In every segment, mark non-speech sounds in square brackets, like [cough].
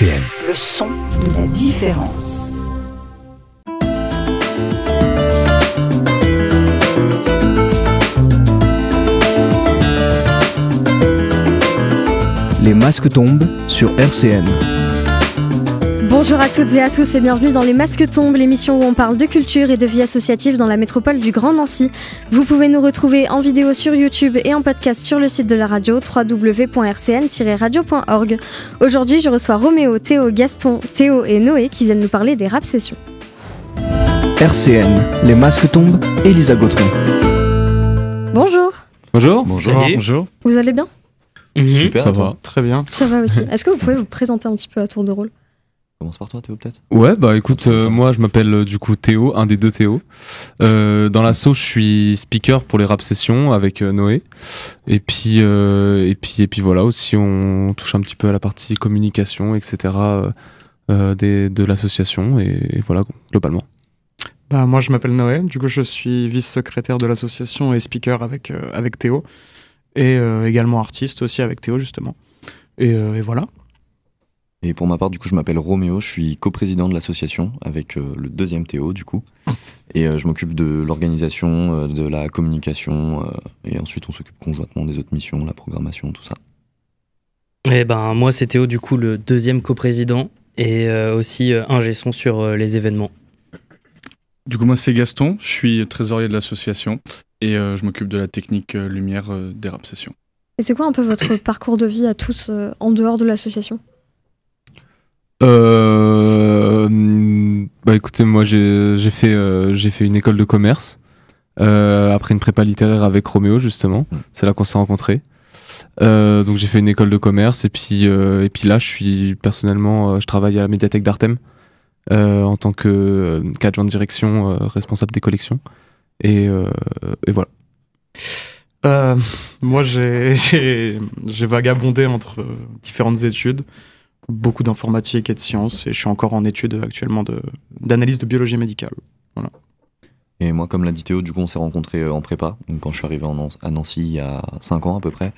Le son de la différence. Les masques tombent sur RCN. Bonjour à toutes et à tous et bienvenue dans Les Masques Tombent, l'émission où on parle de culture et de vie associative dans la métropole du Grand Nancy. Vous pouvez nous retrouver en vidéo sur YouTube et en podcast sur le site de la radio www.rcn-radio.org. Aujourd'hui, je reçois Roméo, Théo, Gaston, Théo et Noé qui viennent nous parler des rap sessions. RCN, Les Masques Tombent, Elisa Gautron. Bonjour. Bonjour. Bonjour. Vous allez bien mhm. Super, ça va. Très bien. Ça va aussi. Est-ce que vous pouvez vous présenter un petit peu à tour de rôle commence par toi Théo peut-être Ouais bah écoute euh, moi je m'appelle euh, du coup Théo, un des deux Théo. Euh, dans l'assaut je suis speaker pour les rap sessions avec Noé. Et puis et puis et puis voilà aussi on touche un petit peu à la partie communication etc des, de l'association et, voilà globalement. Bah moi je m'appelle Noé, du coup je suis vice-secrétaire de l'association et speaker avec, avec Théo et également artiste aussi avec Théo justement. et voilà. Et pour ma part, du coup, je m'appelle Roméo, je suis coprésident de l'association avec euh, le deuxième Théo, du coup. Et euh, je m'occupe de l'organisation, euh, de la communication, et ensuite on s'occupe conjointement des autres missions, la programmation, tout ça. Et eh ben, moi, c'est Théo, du coup, le deuxième coprésident, et aussi un son sur les événements. Du coup, moi, c'est Gaston, je suis trésorier de l'association, et je m'occupe de la technique lumière des Session. Et c'est quoi un peu votre [laughs] parcours de vie à tous en dehors de l'association euh, Bah écoutez, moi j'ai fait, euh, j'ai fait une école de commerce, euh, après une prépa littéraire avec Roméo justement, mm. c'est là qu'on s'est rencontrés. Euh, donc j'ai fait une école de commerce et puis, et puis là je suis personnellement, je travaille à la médiathèque d'Artem en tant que cadre de direction, responsable des collections. Et, voilà. Euh, moi, j'ai [laughs] vagabondé entre différentes études beaucoup d'informatique et de sciences, et je suis encore en étude actuellement d'analyse de, biologie médicale. Et moi, comme l'a dit Théo, du coup, on s'est rencontrés euh, en prépa, donc quand je suis arrivé à Nancy il y a 5 ans à peu près.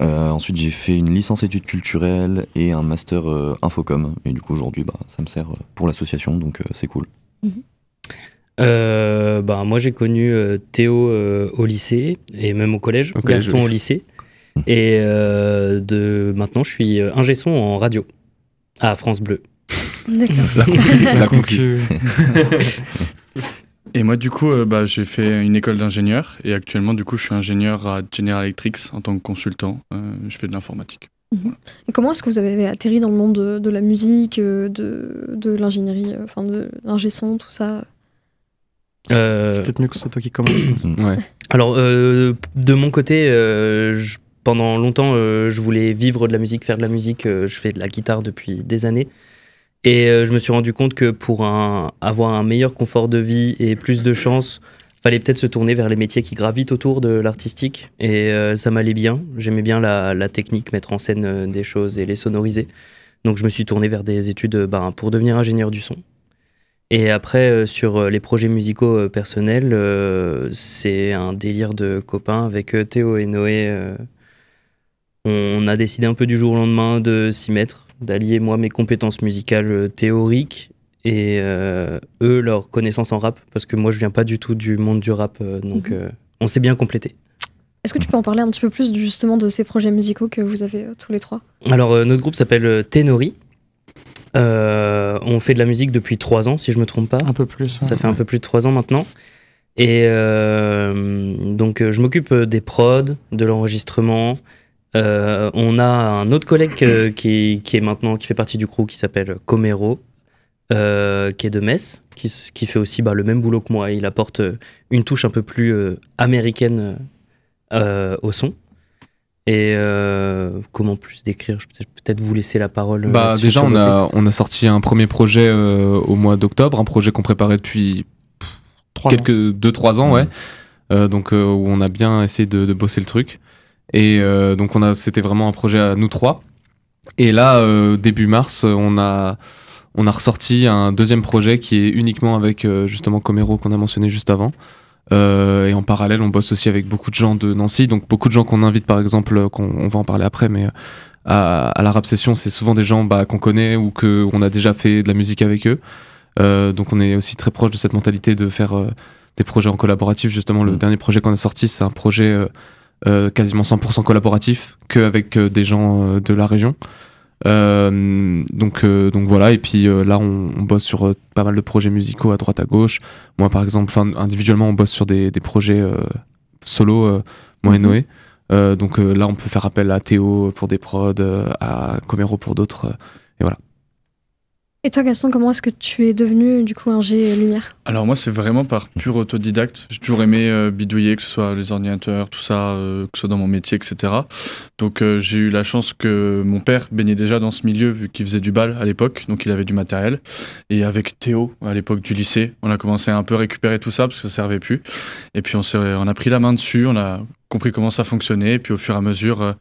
Euh, ensuite, j'ai fait une licence études culturelles et un master euh, Infocom. Et du coup, aujourd'hui, bah, ça me sert pour l'association, donc c'est cool. Mhm. bah, moi, j'ai connu Théo au lycée et même au collège, au Gaston au lycée. [laughs] Et euh, de, maintenant, je suis euh, ingé son en radio à France Bleu. La conclue. Et moi, du coup, euh, bah, j'ai fait une école d'ingénieur et actuellement, du coup, je suis ingénieur à General Electric en tant que consultant. je fais de l'informatique. Mhm. Et comment est-ce que vous avez atterri dans le monde de, la musique, de, de l'ingénierie, enfin de l'ingé son, tout ça C'est peut-être mieux que ce toi qui commences. [clears throat] ouais. Alors, de mon côté, je pendant longtemps, euh, je voulais vivre de la musique, faire de la musique. Euh, je fais de la guitare depuis des années. Et euh, je me suis rendu compte que pour avoir un meilleur confort de vie et plus de chance, fallait peut-être se tourner vers les métiers qui gravitent autour de l'artistique. Et ça m'allait bien. J'aimais bien la, technique, mettre en scène des choses et les sonoriser. Donc je me suis tourné vers des études ben, pour devenir ingénieur du son. Et après, sur les projets musicaux personnels, c'est un délire de copains avec Théo et Noé on a décidé un peu du jour au lendemain de s'y mettre, d'allier moi mes compétences musicales euh, théoriques et euh, eux leur connaissance en rap, parce que moi je viens pas du tout du monde du rap, euh, donc mhm. on s'est bien complété. Est-ce que tu peux en parler un petit peu plus justement de ces projets musicaux que vous avez tous les trois Alors notre groupe s'appelle Tenori. on fait de la musique depuis trois ans, si je me trompe pas. Un peu plus. Ça fait un peu plus de trois ans maintenant. Et donc, je m'occupe des prods, de l'enregistrement, euh, on a un autre collègue euh, [coughs] qui, est maintenant, qui fait partie du crew, qui s'appelle Comero, euh, qui est de Metz, qui, fait aussi bah, le même boulot que moi. Il apporte une touche un peu plus américaine au son. Et comment plus décrire Je vais peut-être vous laisser la parole. Bah, déjà, on a, sorti un premier projet au mois d'octobre, un projet qu'on préparait depuis quelques 2-3 ans, mmh. ouais. donc, où on a bien essayé de bosser le truc. Et euh, donc on c'était vraiment un projet à nous trois. Et là, euh, début mars, on a, on a ressorti un deuxième projet qui est uniquement avec euh, justement Comero qu'on a mentionné juste avant. et en parallèle, on bosse aussi avec beaucoup de gens de Nancy, donc beaucoup de gens qu'on invite par exemple, qu'on on va en parler après, mais à, la rap Session, c'est souvent des gens bah, qu'on connaît ou qu'on a déjà fait de la musique avec eux. donc on est aussi très proche de cette mentalité de faire des projets en collaboratif. Justement, le mmh. dernier projet qu'on a sorti, c'est un projet euh, quasiment 100% collaboratif qu'avec euh, des gens euh, de la région. donc, donc voilà, et puis là on, bosse sur pas mal de projets musicaux à droite à gauche. Moi par exemple, individuellement on bosse sur des, des projets solo, moi et mhm. Noé. donc là on peut faire appel à Théo pour des prods, à Comero pour d'autres, et voilà. Et toi Gaston, comment est-ce que tu es devenu du coup un G lumière Alors moi c'est vraiment par pur autodidacte. J'ai toujours aimé euh, bidouiller, que ce soit les ordinateurs, tout ça, euh, que ce soit dans mon métier, etc. Donc euh, j'ai eu la chance que mon père baignait déjà dans ce milieu vu qu'il faisait du bal à l'époque, donc il avait du matériel. Et avec Théo, à l'époque du lycée, on a commencé à un peu récupérer tout ça parce que ça servait plus. Et puis on, on a pris la main dessus, on a compris comment ça fonctionnait. Et puis au fur et à mesure, euh,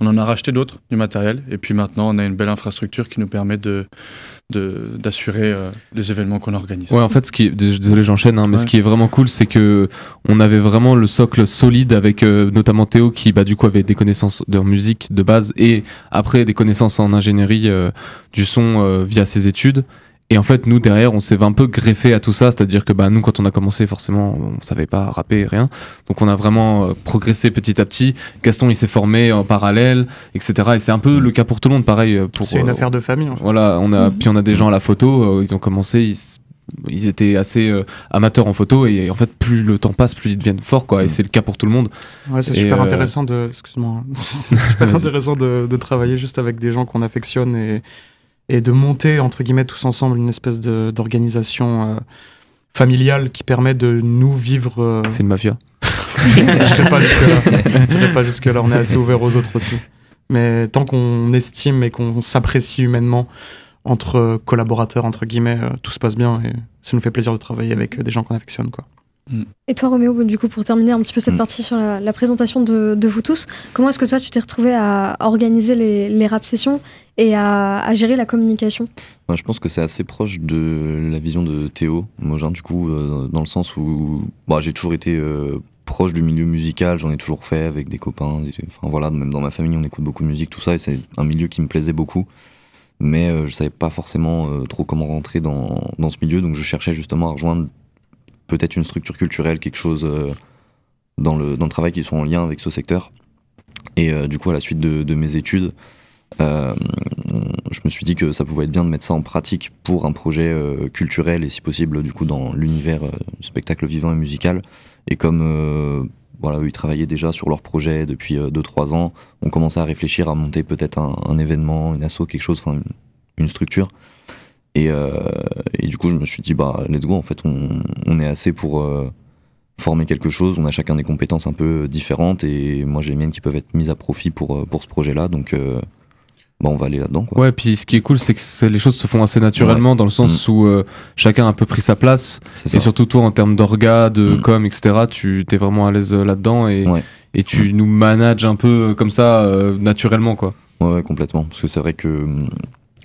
on en a racheté d'autres, du matériel. Et puis maintenant, on a une belle infrastructure qui nous permet de d'assurer euh, les événements qu'on organise. Ouais, en fait, ce qui désolé, j'enchaîne, hein, mais ce qui est vraiment cool, c'est que on avait vraiment le socle solide avec euh, notamment Théo qui, bah, du coup, avait des connaissances de musique de base et après des connaissances en ingénierie du son via ses études. Et en fait, nous, derrière, on s'est un peu greffé à tout ça, c'est-à-dire que bah, nous, quand on a commencé, forcément, on savait pas rapper, rien. Donc on a vraiment euh, progressé petit à petit. Gaston, il s'est formé en parallèle, etc. Et c'est un peu le cas pour tout le monde, pareil. Euh, c'est une euh, affaire de famille, en fait. Voilà, on a, mhm. puis on a des gens à la photo, ils ont commencé, ils étaient assez amateurs en photo et en fait plus le temps passe plus ils deviennent forts quoi et mhm. c'est le cas pour tout le monde ouais, c'est super, intéressant, de... excuse-moi, [laughs] c'est super intéressant de, de travailler juste avec des gens qu'on affectionne et et de monter, entre guillemets, tous ensemble, une espèce d'organisation euh, familiale qui permet de nous vivre. Euh, C'est une mafia. [laughs] je ne serais pas jusque-là. Jusque on est assez ouvert aux autres aussi. Mais tant qu'on estime et qu'on s'apprécie humainement entre collaborateurs, entre guillemets, euh, tout se passe bien et ça nous fait plaisir de travailler avec des gens qu'on affectionne. quoi. Mm. Et toi, Roméo, du coup, pour terminer un petit peu cette mm. partie sur la, présentation de, vous tous, comment est-ce que toi, tu t'es retrouvé à, organiser les, rap sessions et à, gérer la communication Je pense que c'est assez proche de la vision de Théo du coup, euh, dans le sens où bah, j'ai toujours été euh, proche du milieu musical, j'en ai toujours fait avec des copains, enfin voilà, même dans ma famille, on écoute beaucoup de musique, tout ça, et c'est un milieu qui me plaisait beaucoup mais euh, je savais pas forcément trop comment rentrer dans, ce milieu, donc je cherchais justement à rejoindre peut-être une structure culturelle, quelque chose euh, dans, le, travail qui soit en lien avec ce secteur. Et euh, du coup, à la suite de, mes études, euh, je me suis dit que ça pouvait être bien de mettre ça en pratique pour un projet culturel et si possible du coup dans l'univers spectacle vivant et musical. Et comme voilà, eux, ils travaillaient déjà sur leur projet depuis 2-3 ans, on commençait à réfléchir à monter peut-être un, événement, une asso, quelque chose, une, structure. Euh, et, du coup, je me suis dit, bah, let's go, en fait, on, est assez pour euh, former quelque chose. On a chacun des compétences un peu différentes et moi j'ai les miennes qui peuvent être mises à profit pour, euh, pour ce projet-là. Donc bah, on va aller là-dedans. Ouais, puis ce qui est cool, c'est que les choses se font assez naturellement dans le sens mm. où chacun a un peu pris sa place. Et surtout toi, en termes d'orga, de mm. com, etc., tu es vraiment à l'aise là-dedans et, et tu nous manages un peu comme ça, naturellement. quoi. Ouais, complètement. Parce que c'est vrai que hum,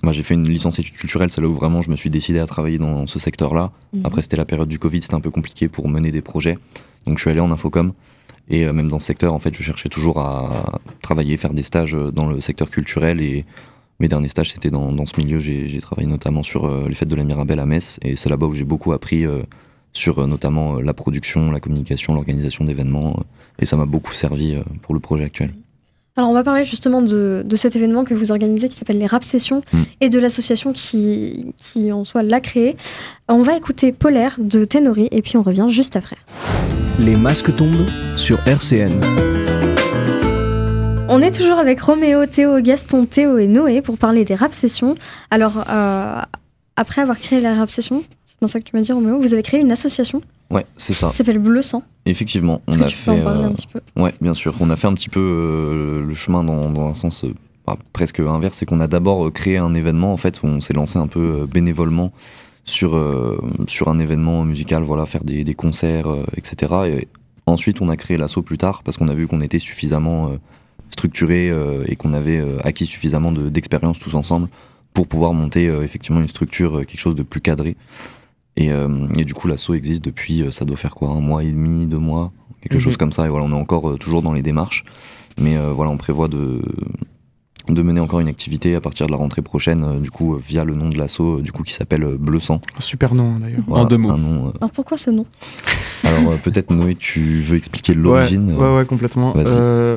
moi, j'ai fait une licence études culturelles, c'est là où vraiment je me suis décidé à travailler dans ce secteur-là. Mhm. Après, c'était la période du Covid, c'était un peu compliqué pour mener des projets. Donc, je suis allé en infocom. Et euh, même dans ce secteur, en fait, je cherchais toujours à travailler, faire des stages euh, dans le secteur culturel. Et mes derniers stages, c'était dans, dans, ce milieu. J'ai travaillé notamment sur euh, les fêtes de la Mirabelle à Metz. Et c'est là-bas où j'ai beaucoup appris sur notamment la production, la communication, l'organisation d'événements. et ça m'a beaucoup servi pour le projet actuel. Alors, on va parler justement de, cet événement que vous organisez qui s'appelle les Rap Sessions mm. et de l'association qui, en soit l'a créé. On va écouter Polaire de Tenori et puis on revient juste après. Les masques tombent sur RCN. On est toujours avec Roméo, Théo, Gaston, Théo et Noé pour parler des Rap Sessions. Alors, euh, après avoir créé la Rap c'est dans ça que tu m'as dit Roméo, vous avez créé une association Ouais, c'est ça. Ça s'appelle Bleu Sang. Effectivement, on a fait. un euh, petit peu ouais, bien sûr. On a fait un petit peu euh, le chemin dans, un sens euh, bah, presque inverse, c'est qu'on a d'abord créé un événement en fait où on s'est lancé un peu bénévolement sur sur un événement musical, voilà, faire des, concerts, etc. Et ensuite, on a créé l'assaut plus tard parce qu'on a vu qu'on était suffisamment structuré et qu'on avait acquis suffisamment d'expérience tous ensemble pour pouvoir monter effectivement une structure, quelque chose de plus cadré. Euh, et, du coup, l'assaut existe depuis, euh, ça doit faire quoi, un mois et demi, deux mois, quelque mhm. chose comme ça. Et voilà, on est encore euh, toujours dans les démarches. Mais voilà, on prévoit de, de mener encore une activité à partir de la rentrée prochaine, du coup, via le nom de l'assaut, du coup, qui s'appelle Bleu Sang. Super nom, hein, d'ailleurs. en deux mots. Alors pourquoi ce nom Alors peut-être, Noé, tu veux expliquer l'origine ouais, ouais, complètement.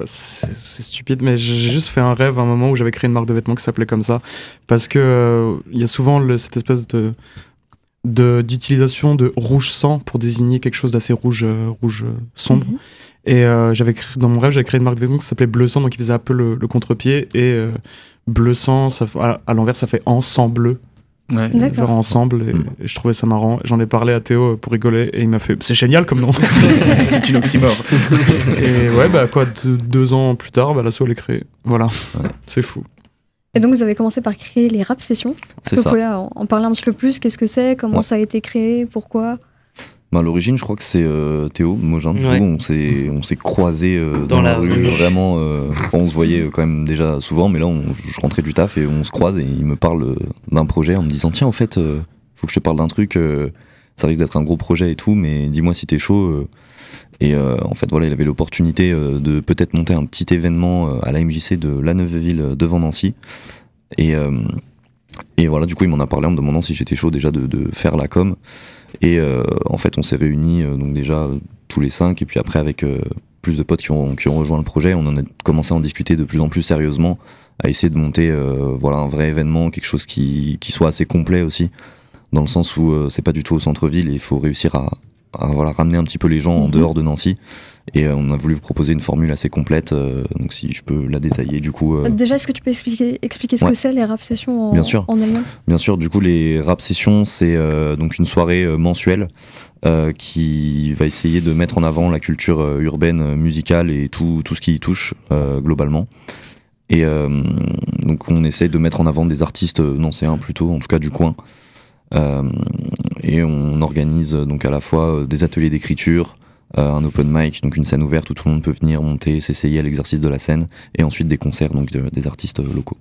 c'est stupide, mais j'ai juste fait un rêve à un moment où j'avais créé une marque de vêtements qui s'appelait comme ça. Parce que il y a souvent cette espèce de d'utilisation de, rouge sang pour désigner quelque chose d'assez rouge, euh, rouge euh, sombre. Mhm. Et euh, j'avais dans mon rêve, j'avais créé une marque de vêtements qui s'appelait Bleu Sang, donc il faisait un peu le, contre-pied. Et Bleu Sang, à, l'envers, ça fait ensemble. Ouais. Genre ensemble, et, mm. je trouvais ça marrant. J'en ai parlé à Théo pour rigoler, et il m'a fait C'est génial comme nom [laughs] C'est une oxymore. et ouais, bah, quoi, deux, ans plus tard, bah, l'assaut elle est créée. Voilà, c'est fou. Et donc, vous avez commencé par créer les rap sessions. C'est ça. en, parler un petit peu plus Qu'est-ce que c'est Comment ça a été créé Pourquoi ben, à l'origine, je crois que c'est euh, Théo Mogin. Du on s'est on s'est croisé euh, dans, la, rue. Vraiment, euh, on se voyait quand même déjà souvent, mais là, je rentrais du taf et on se croise et il me parle d'un projet en me disant tiens, en fait, faut que je te parle d'un truc. ça risque d'être un gros projet et tout, mais dis-moi si t'es chaud. Et euh, en fait, voilà, il avait l'opportunité euh, de peut-être monter un petit événement euh, à la MJC de La Neuveville devant Nancy. Et, et voilà, du coup, il m'en a parlé en me demandant si j'étais chaud déjà de, faire la com. Et en fait, on s'est réunis donc déjà tous les cinq, et puis après avec plus de potes qui ont, qui ont rejoint le projet, on en a commencé à en discuter de plus en plus sérieusement, à essayer de monter voilà un vrai événement, quelque chose qui, soit assez complet aussi dans le sens où c'est pas du tout au centre-ville, il faut réussir à, voilà, ramener un petit peu les gens en mhm. dehors de Nancy. Et euh, on a voulu vous proposer une formule assez complète, euh, donc si je peux la détailler du coup. Euh. Déjà, est-ce que tu peux expliquer, expliquer ce que c'est les rap sessions en, Bien sûr. en allemand Bien sûr, du coup les rap sessions c'est donc une soirée mensuelle qui va essayer de mettre en avant la culture urbaine, musicale et tout, tout ce qui y touche globalement. Et donc on essaie de mettre en avant des artistes nancéens plutôt, en tout cas du coin. Euh, et on organise euh, donc à la fois euh, des ateliers d'écriture, un open mic, donc une scène ouverte où tout le monde peut venir monter, s'essayer à l'exercice de la scène, et ensuite des concerts donc des artistes locaux.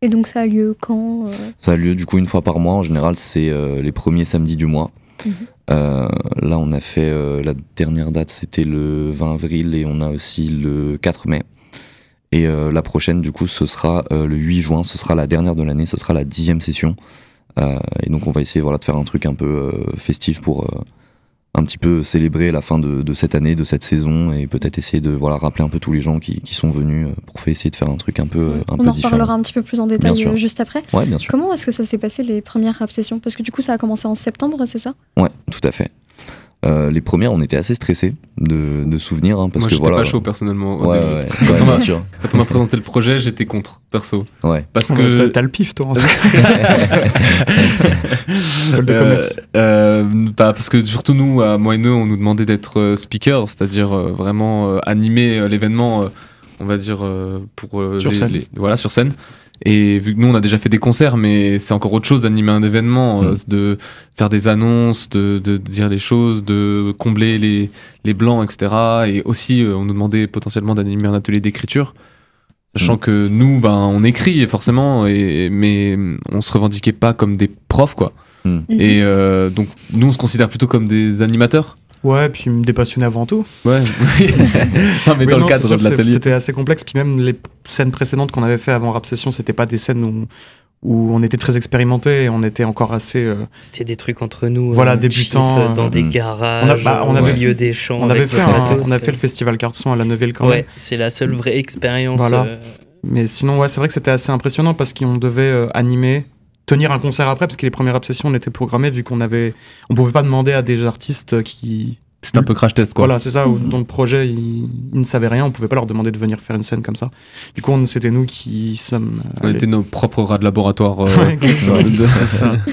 Et donc ça a lieu quand Ça a lieu du coup une fois par mois. En général, c'est les premiers samedis du mois. Mhm. là, on a fait la dernière date, c'était le 20 avril, et on a aussi le 4 mai. Et la prochaine, du coup, ce sera le 8 juin. Ce sera la dernière de l'année. Ce sera la dixième session. Euh, et donc on va essayer voilà, de faire un truc un peu euh, festif pour euh, un petit peu célébrer la fin de, cette année, de cette saison, et peut-être essayer de voilà, rappeler un peu tous les gens qui, sont venus pour faire, essayer de faire un truc un peu, un on en reparlera un petit peu plus en détail juste après. Ouais, bien sûr. Comment est-ce que ça s'est passé les premières rap sessions Parce que du coup, ça a commencé en septembre, c'est ça Ouais, tout à fait. Euh, les premières, on était assez stressés de, de souvenirs. Hein, parce Moi, que voilà. pas chaud personnellement. quand, on m'a, présenté le projet, j'étais contre, perso. Ouais. Parce ah, que t'as, le pif, toi. En [laughs] euh, euh, bah, parce que surtout nous, à Moineux, on nous demandait d'être speaker, c'est-à-dire vraiment animer l'événement. on va dire pour voilà sur scène et vu que nous, on a déjà fait des concerts, mais c'est encore autre chose d'animer un événement, euh, mm. de faire des annonces, de, dire des choses, de combler les, blancs, etc. Et aussi, euh, on nous demandait potentiellement d'animer un atelier d'écriture, sachant mm. que nous, ben, on écrit forcément, mais mm, on se revendiquait pas comme des profs, quoi. Et euh, donc, nous, on se considère plutôt comme des animateurs. Ouais, puis me dépassionner avant tout. Ouais. [laughs] non, mais dans le cadre de l'atelier. C'était assez complexe. Puis même les scènes précédentes qu'on avait fait avant Rap Session, c'était pas des scènes où, où on était très expérimenté et on était encore assez. Euh, c'était des trucs entre nous. Voilà, euh, débutants. Euh, dans des hmm. garages, on au avait milieu des champs. On, avait fait on a fait le festival Carton à la Neuville quand ouais, C'est la seule vraie expérience. Voilà. Mais sinon, ouais, c'est vrai que c'était assez impressionnant parce qu'on devait animer, tenir un concert après, parce que les premières obsessions n'étaient programmées vu qu'on avait, on pouvait pas demander à des artistes qui c'était un peu crash test, quoi. Voilà, c'est ça. Dans le projet, ils, ne savaient rien. On pouvait pas leur demander de venir faire une scène comme ça. Du coup, c'était nous qui sommes. On était nos propres rats de laboratoire. Euh, [laughs] [laughs] ça. [laughs]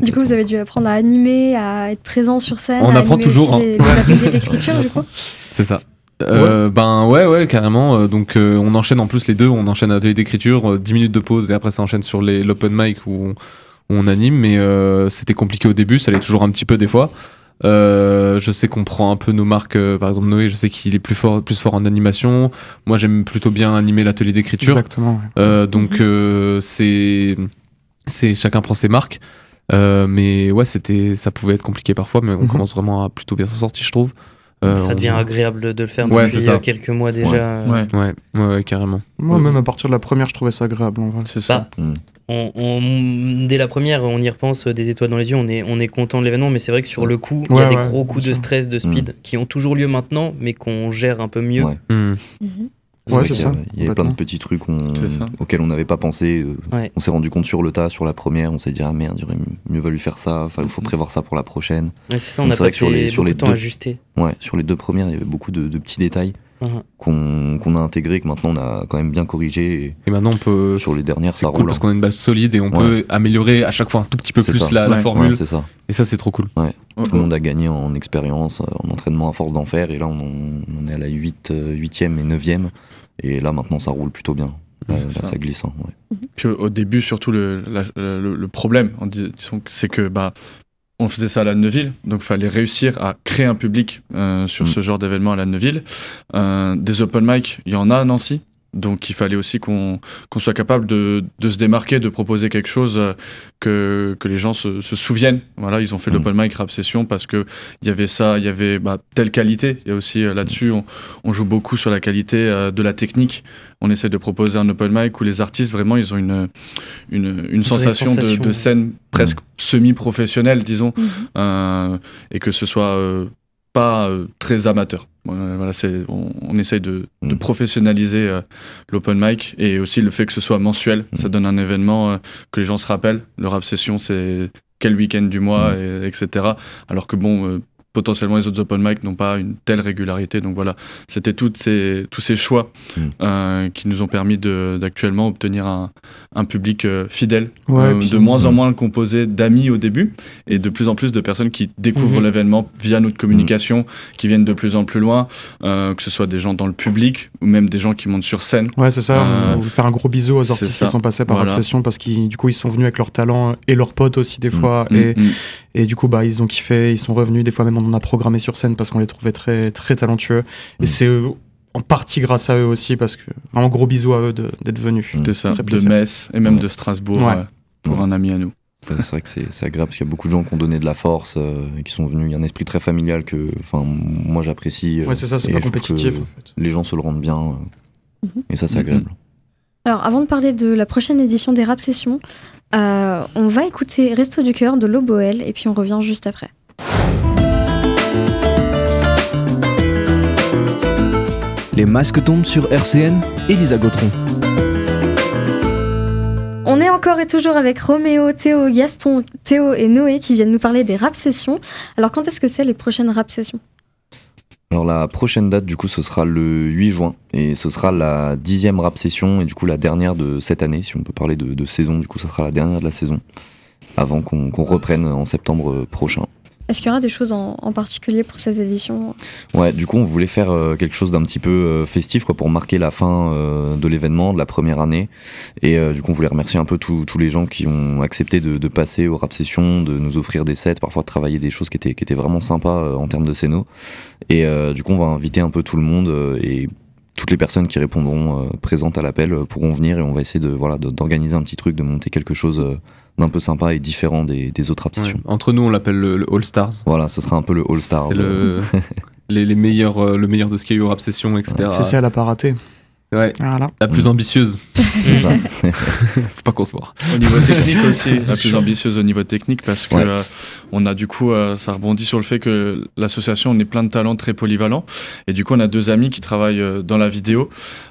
Du coup, vous avez dû apprendre à animer, à être présent sur scène. On apprend toujours. Hein. Les, d'écriture, du coup. C'est ça. Euh, ben ouais, ouais, carrément. Euh, donc euh, on enchaîne en plus les deux, on enchaîne l'atelier d'écriture, 10 minutes de pause et après ça enchaîne sur l'open mic où on, anime. Mais c'était compliqué au début, ça l'est toujours un petit peu des fois. je sais qu'on prend un peu nos marques, par exemple Noé, je sais qu'il est plus fort, plus fort en animation. Moi j'aime plutôt bien animer l'atelier d'écriture. Exactement. donc c'est, c'est chacun prend ses marques. mais ouais, c'était, ça pouvait être compliqué parfois, mais on mhm. commence vraiment à plutôt bien s'en sortir, je trouve. Euh, ça devient agréable de le faire depuis quelques mois déjà. Ouais, ouais, carrément. Moi, même à partir de la première, je trouvais ça agréable. c'est bah, ça. on, dès la première, on y repense, euh, des étoiles dans les yeux, on est, on est content de l'événement, mais c'est vrai que sur le coup, il y a des gros coups de stress, de speed, mm. qui ont toujours lieu maintenant, mais qu'on gère un peu mieux. Mm. Mhm. Ouais, c'est ça. Il y avait plein de petits trucs auxquels on n'avait pas pensé. Euh, on s'est rendu compte sur le tas, sur la première. On s'est dit, ah merde, il aurait mieux valu faire ça. Il faut mhm. prévoir ça pour la prochaine. c'est ça, on a passé sur les, sur les temps deux, Ouais, sur les deux premières, il y avait beaucoup de, petits détails. Uh-huh. qu'on a intégré, que maintenant on a quand même bien corrigé. Et, maintenant on peut. Sur les dernières, ça cool roule. Parce qu'on a une base solide et on peut améliorer à chaque fois un tout petit peu plus La, formule. ça. Et ça, c'est trop cool. Tout le monde a gagné en expérience, euh, en entraînement à force d'en faire. Et là, on, est à la 8, 8e euh, et 9e. Et là, maintenant, ça roule plutôt bien. Euh, ça. glisse. Hein, mm-hmm. Puis au début, surtout, le, problème, c'est que bah, on faisait ça à la Neuville, donc fallait réussir à créer un public euh, sur mm. ce genre d'événement à la Neuville. Euh, des open mic, il y en a à Nancy, donc il fallait aussi qu'on soit capable de, de, se démarquer, de proposer quelque chose euh, que, que les gens se, souviennent. Voilà, ils ont fait mmh. l'open mic rap session parce que il y avait ça, il y avait bah, telle qualité. Il y a aussi euh, là-dessus, on, joue beaucoup sur la qualité euh, de la technique. On essaie de proposer un open mic où les artistes vraiment ils ont une une, sensation de, scène presque mm. semi-professionnelle, disons, mm-hmm. et que ce soit pas euh, très amateur. Voilà, on, essaye de, mm. professionnaliser euh, l'open mic et aussi le fait que ce soit mensuel. Mm. Ça donne un événement euh, que les gens se rappellent. Leur obsession, c'est quel week-end du mois, mm. etc. Alors que bon, potentiellement les autres open mic n'ont pas une telle régularité. Donc voilà, c'était ces, tous ces choix hmm. euh, qui nous ont permis d'actuellement obtenir un, un public euh, fidèle, euh, de moins en hmm. moins composé d'amis au début, et de plus en plus de personnes qui découvrent mhm. l'événement via notre communication, hmm. qui viennent de plus en plus loin, que ce soit des gens dans le public ou même des gens qui montent sur scène. Ouais, c'est ça. on faire un gros bisou aux artistes qui sont passés par la Obsession parce qu'ils du coup ils sont venus avec leur talent et leurs potes aussi des fois, et, et du coup bah ils ont kiffé, ils sont revenus des fois même on a programmé sur scène parce qu'on les trouvait très, très talentueux. Et mm. c'est euh, en partie grâce à eux aussi, parce que vraiment gros bisou à eux d'être venus. Mm. De ça, de Metz et même de Strasbourg euh, pour un ami à nous. c'est vrai que c'est agréable parce qu'il y a beaucoup de gens qui ont donné de la force et euh, qui sont venus. Il y a un esprit très familial que moi j'apprécie. c'est ça, c'est pas compétitif Les gens se le rendent bien et ça, c'est mm-hmm. agréable. Alors, avant de parler de la prochaine édition des Rap Sessions, on va écouter Resto du Cœur de Loboel et puis on revient juste après. Les masques tombent sur RCN, Elisa Gautron. On est encore et toujours avec Roméo, Théo, Gaston, Théo et Noé qui viennent nous parler des rap sessions. Alors quand est-ce que c'est les prochaines rap sessions alors la prochaine date du coup ce sera le 8 juin et ce sera la dixième rap session et du coup la dernière de cette année si on peut parler de, saison du coup ce sera la dernière de la saison avant qu'on reprenne en septembre prochain. Est-ce qu'il y aura des choses en, particulier pour cette édition Ouais, du coup, on voulait faire euh, quelque chose d'un petit peu euh, festif pour marquer la fin euh, de l'événement, de la première année. Et du coup, on voulait remercier un peu tous les gens qui ont accepté de, passer au rap Session, de nous offrir des sets, parfois de travailler des choses qui étaient, vraiment sympas en termes de scéno. Et du coup, on va inviter un peu tout le monde et toutes les personnes qui répondront présentes à l'appel pourront venir et on va essayer de voilà d'organiser un petit truc, de monter quelque chose d'un peu sympa et différent des, autres obsessions. Entre nous, on l'appelle le, All Stars. Voilà, ce sera un peu le All Stars. Le... [laughs] les, meilleurs, euh, le meilleur de ce qu'il y a eu Obsession, etc. C'est ça, elle a pas Ouais. La plus mm. ambitieuse. [laughs] c'est ça. [laughs] Faut pas qu'on se moque Au niveau [laughs] technique aussi. La plus ambitieuse au niveau technique parce que euh, on a du coup, euh, ça rebondit sur le fait que l'association, on est plein de talents très polyvalents. Et du coup, on a deux amis qui travaillent euh, dans la vidéo,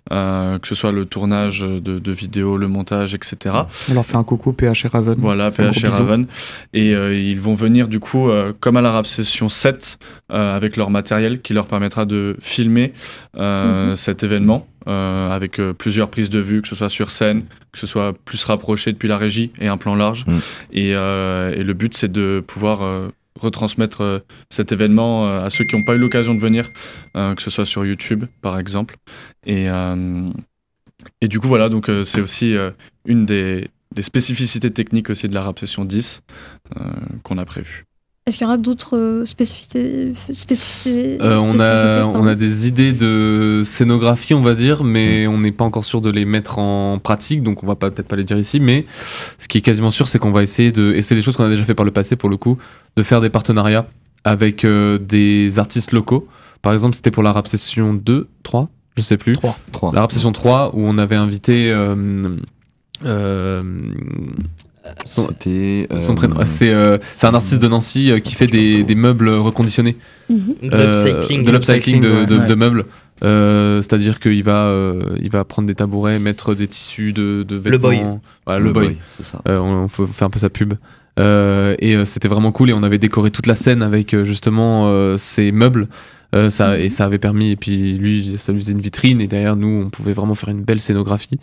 que ce soit le tournage de, vidéos, le montage, etc. On leur fait un coucou, PH Raven. Voilà, PH et Raven. Et ils vont venir du coup, comme à la RAP Session 7, avec leur matériel qui leur permettra de filmer mm-hmm. cet événement euh, avec euh, plusieurs prises de vue, que ce soit sur scène, que ce soit plus rapproché depuis la régie et un plan large. Mm. Euh, et, le but, c'est de pouvoir retransmettre cet événement à ceux qui n'ont pas eu l'occasion de venir, que ce soit sur YouTube, par exemple. Et, et du coup, voilà, donc c'est aussi une des, spécificités techniques aussi de la Rap Session 10 qu'on a prévue. Est-ce qu'il y aura d'autres euh, spécificités, euh, on, a, des idées de scénographie, on va dire, mais on n'est pas encore sûr de les mettre en pratique, donc on va peut-être pas les dire ici. Mais ce qui est quasiment sûr, c'est qu'on va essayer de, et c'est des choses qu'on a déjà fait par le passé pour le coup, de faire des partenariats avec euh, des artistes locaux. Par exemple, c'était pour la rap session 2, 3, je sais plus. 3. 3. La rap session 3, où on avait invité. Son, euh, euh, C'est un artiste de Nancy euh, qui fait des, des meubles reconditionnés. Mm-hmm. de l'upcycling de, meubles. C'est-à-dire qu'il va, il va prendre des tabourets, mettre des tissus de, de vêtements. Le boy. le, boy. ça. on, on fait un peu sa pub. et c'était vraiment cool. Et on avait décoré toute la scène avec justement ces meubles. Euh, ça, Et mhm. ça avait permis, et puis lui, ça lui faisait une vitrine, et derrière nous, on pouvait vraiment faire une belle scénographie.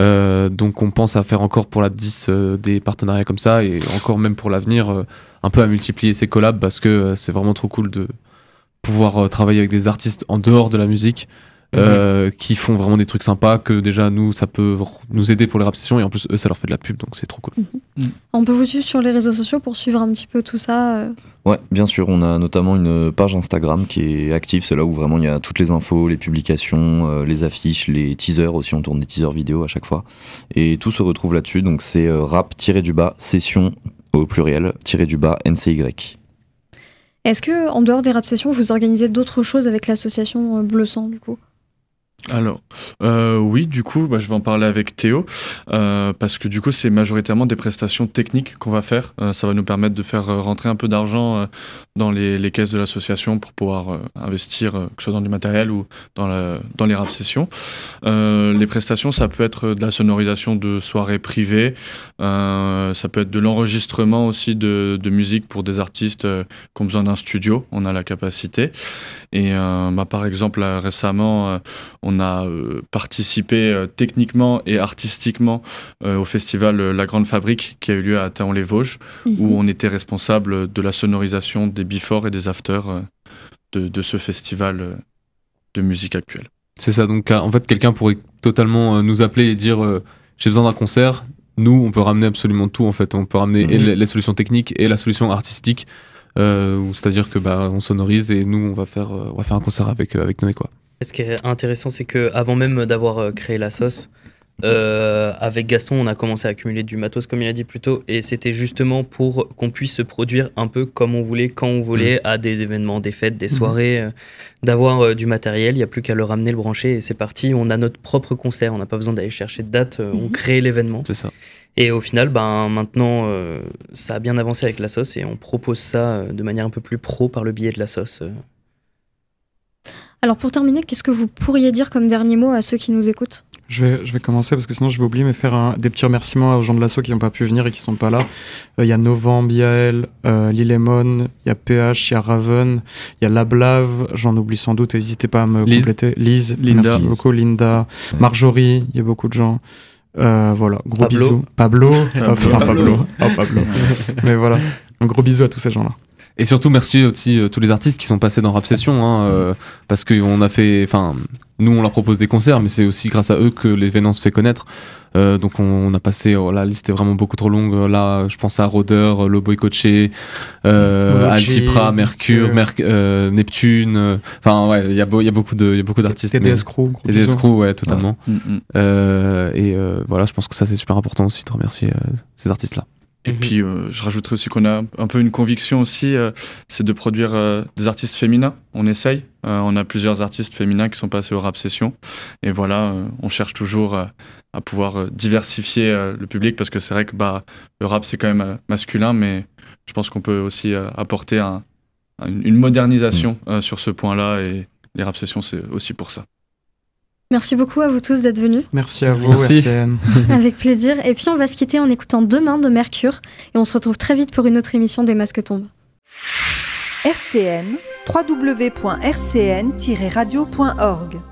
Euh, donc on pense à faire encore pour la 10 euh, des partenariats comme ça, et encore même pour l'avenir, un peu à multiplier ces collabs, parce que c'est vraiment trop cool de pouvoir travailler avec des artistes en dehors de la musique. Mhm. Euh, qui font vraiment des trucs sympas que déjà nous ça peut nous aider pour les rap sessions et en plus eux ça leur fait de la pub donc c'est trop cool. Mhm. Mhm. On peut vous suivre sur les réseaux sociaux pour suivre un petit peu tout ça. Euh ouais, bien sûr, on a notamment une page Instagram qui est active, c'est là où vraiment il y a toutes les infos, les publications, euh, les affiches, les teasers aussi, on tourne des teasers vidéo à chaque fois et tout se retrouve là-dessus donc c'est rap du bas session au pluriel tiré du bas NCY. Est-ce que, en dehors des rap sessions, vous organisez d'autres choses avec l'association Bleu Sang, du coup alors, euh, oui, du coup, bah, je vais en parler avec Théo, euh, parce que du coup, c'est majoritairement des prestations techniques qu'on va faire. Euh, ça va nous permettre de faire rentrer un peu d'argent dans les, caisses de l'association pour pouvoir investir, que ce soit dans du matériel ou dans, dans les rap sessions. les prestations, ça peut être de la sonorisation de soirées privées, ça peut être de l'enregistrement aussi de, de, musique pour des artistes qui ont besoin d'un studio, on a la capacité. Et euh, bah, par exemple, récemment, euh, on a euh, participé techniquement et artistiquement au festival La Grande Fabrique qui a eu lieu à théon les vosges mhm. où on était responsable de la sonorisation des before et des after de, ce festival de musique actuelle. C'est ça, donc en fait, quelqu'un pourrait totalement nous appeler et dire j'ai besoin d'un concert. Nous, on peut ramener absolument tout en fait. On peut ramener mhm. les solutions techniques et la solution artistique. Euh, c'est-à-dire que bah, on sonorise et nous on va faire, euh, on va faire un concert avec, euh, avec Noé quoi. Ce qui est intéressant, c'est que avant même d'avoir créé la sauce, avec Gaston, on a commencé à accumuler du matos, comme il a dit plus tôt, et c'était justement pour qu'on puisse se produire un peu comme on voulait, quand on voulait, mm. à des événements, des fêtes, des mm. soirées, d'avoir du matériel. Il n'y a plus qu'à le ramener, le brancher, et c'est parti. On a notre propre concert, on n'a pas besoin d'aller chercher de date, on mm-hmm. crée l'événement. C'est ça. Et au final, ben, maintenant, euh, ça a bien avancé avec la sauce et on propose ça euh, de manière un peu plus pro par le biais de la sauce. Euh. Alors pour terminer, qu'est-ce que vous pourriez dire comme dernier mot à ceux qui nous écoutent Je vais, je vais commencer parce que sinon je vais oublier, mais faire des petits remerciements aux gens de sauce qui n'ont pas pu venir et qui sont pas là. Il y a Novembre, Biael, euh, Lilemon, il y a PH, il y a Raven, il y a Lablave, j'en oublie sans doute, n'hésitez pas à me compléter. Lise, Linda. merci beaucoup, Linda, Marjorie, il y a beaucoup de gens. Euh, voilà, gros bisous. [laughs] Pablo. putain, Pablo. Pablo. Oh, [laughs] Mais voilà, un gros bisous à tous ces gens-là. Et surtout, merci aussi à euh, tous les artistes qui sont passés dans Rap Session, hein, on euh, parce qu'on a fait, enfin, nous on leur propose des concerts, mais c'est aussi grâce à eux que l'événement se fait connaître. Euh, donc on, a passé, oh, la liste est vraiment beaucoup trop longue. Euh, là, je pense à Rodeur, euh, Le Boy Coaché, Altipra, Mercure, Neptune. Enfin ouais, il y, a beaucoup de, beaucoup d'artistes. Des escrocs, ouais, totalement. Mm, mm. et voilà, je pense que ça c'est super important aussi de remercier ces artistes là. Et mhm. puis, euh, je rajouterais aussi qu'on a un peu une conviction aussi, euh, c'est de produire euh, des artistes féminins. On essaye. on a plusieurs artistes féminins qui sont passés au rap session. Et voilà, on cherche toujours à pouvoir diversifier le public parce que c'est vrai que bah, le rap, c'est quand même masculin, mais je pense qu'on peut aussi apporter une modernisation mhm. sur ce point-là. Et les rap sessions, c'est aussi pour ça. Merci beaucoup à vous tous d'être venus. Merci à vous, [laughs] Avec plaisir. Et puis on va se quitter en écoutant Demain de Mercure. Et on se retrouve très vite pour une autre émission des Masques tombent. RCN, www.rcn-radio.org